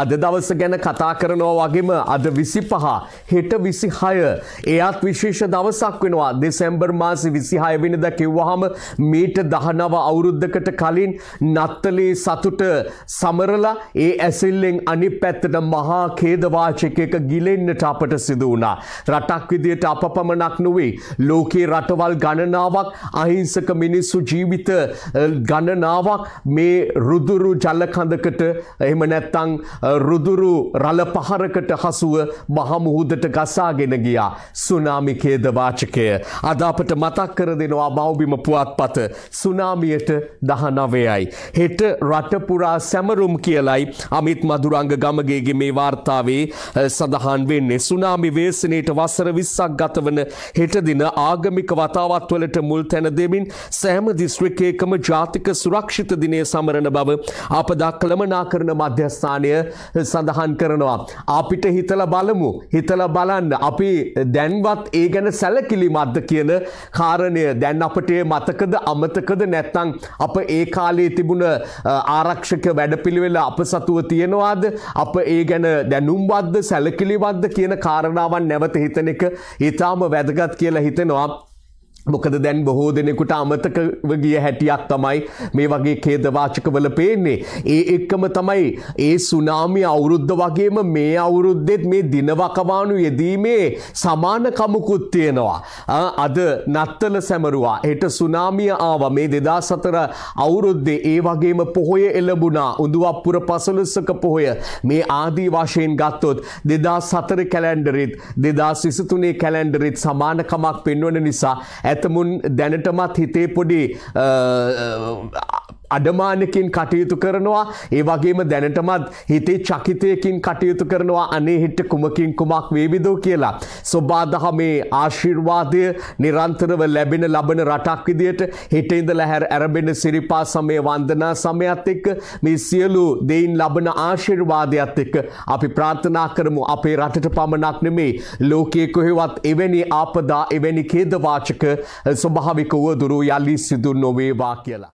අද දවස ගැන කතා කරනවා වගේම අද විසි පහ හෙට විසිහය එයත් විශේෂ දවසක් වෙනවා දෙසැම්බර් මාසි විසිහය වෙනද කිව්වහම මීට දහනව අවුරුද්ධකට කලින් නත්තලේ සතුට සමරලා ඒ ඇසිල්ලෙන් අනි පැත්තට මහා කේදවාචකයක ගිලෙන්න්නට අපට සිදු වුණා. රටක් විදියට අප පමණක් නොවේ ලෝකයේ රටවල් ගණනාවක් අහිංසක මිනිස්සු ජීවිත ගණනාවක් මේ රුදුරු ජලකඳකට එහෙම නැත්තං රුදුරු රළ පහරකට හසුව මහමුහුදට ගසාගෙන ගියා සුනාමිකේද වාචකය. අද අපට මතක් කර දෙනවා මවබිම පුවත්පත සුනාමියට දහනවයයි. හෙට රටපුරා සැමරුම් කියලයි අමිත් මදුරංග ගමගේගේ මේ වාර්තාවේ සඳහන් වෙන්නේ සුනාමි වේසනයට වසර විස්සක් ගතවන හෙටදින ආගමික වතාවත්වලට මුල් තැන දෙමින් සෑම දිස්ත්‍රිකේකම ජාතික සුරක්ෂිත දිනය සමරණ බව අප දක්කළමනා කරන මධ්‍යස්ථානය සඳහන් කරනවා. අපිට හිතල බලමු හිතල බලන්න අපි දැන්වත් ඒ ගැන සැලකිලිමත්ද කියන කාරණය දැන් අපට මතකද අමතකද නැත්තං අප ඒ කාලයේ තිබුණ ආරක්ෂක වැඩපිළිවෙල අප සතුව තියෙනවාද අප ඒ ගැන දැනුම්බද්ද සැලකිලිවද්ද කියන කාරණාවන් නැවත හිතන එක ඉතාම වැදගත් කියලා හිතෙනවා මොකද දැන් බොහෝ දෙනෙකුට අමතකව ගිය හැටියක් තමයි මේ වගේ ඛේදවාචකවල පේන්නේ. ඒ එක්කම තමයි ඒ සුනාමි අවුරුද්ද වගේම මේ අවුරුද්දෙත් මේ දිනවකවානු යෙදීමේ සමානකමකුත් තියෙනවා. අද නත්තල සැමරුවා. හෙට සුනාමිය ආවා මේ 2004 අවුරුද්දේ ඒ වගේම පොහොය එළඹුණා. උඳුවප්පුර පසළොස්වක පොහොය. මේ ආදී වශයෙන් ගත්තොත් 2004 කැලෙන්ඩරෙත් 2023 කැලෙන්ඩරෙත් සමානකමක් පෙන්වන නිසා ඇතමුන් දැනටමත් හිතේ පොඩි අඩමානකින් කටයුතු කරනවා ඒ වගේම දැනටමත් හිතේ චකිතයකින් කටයුතු කරනවා අනේ හිට කුමකින් කුමක් වේවිදෝ කියලා. සොබාදහමේ ආශිර්වාදය නිරන්තරව ලැබෙන ලබන රටක් විදියට හිට ඉඳලා හැර ඇරඹෙන සිරිපා සමය වන්දනා සමයත් එක්ක මේ සියලු දෙයින් ලබන ආශිර්වාදයත් එක්ක අපි ප්‍රාර්ථනා කරමු අපේ රටට පමණක් නෙමේ ලෝකයේ කොහෙවත් එවැනි ආපදා එවැනි ඛේදවාචක ස්වභාවිකව දුරු යලි සිදු නොවේවා කියලා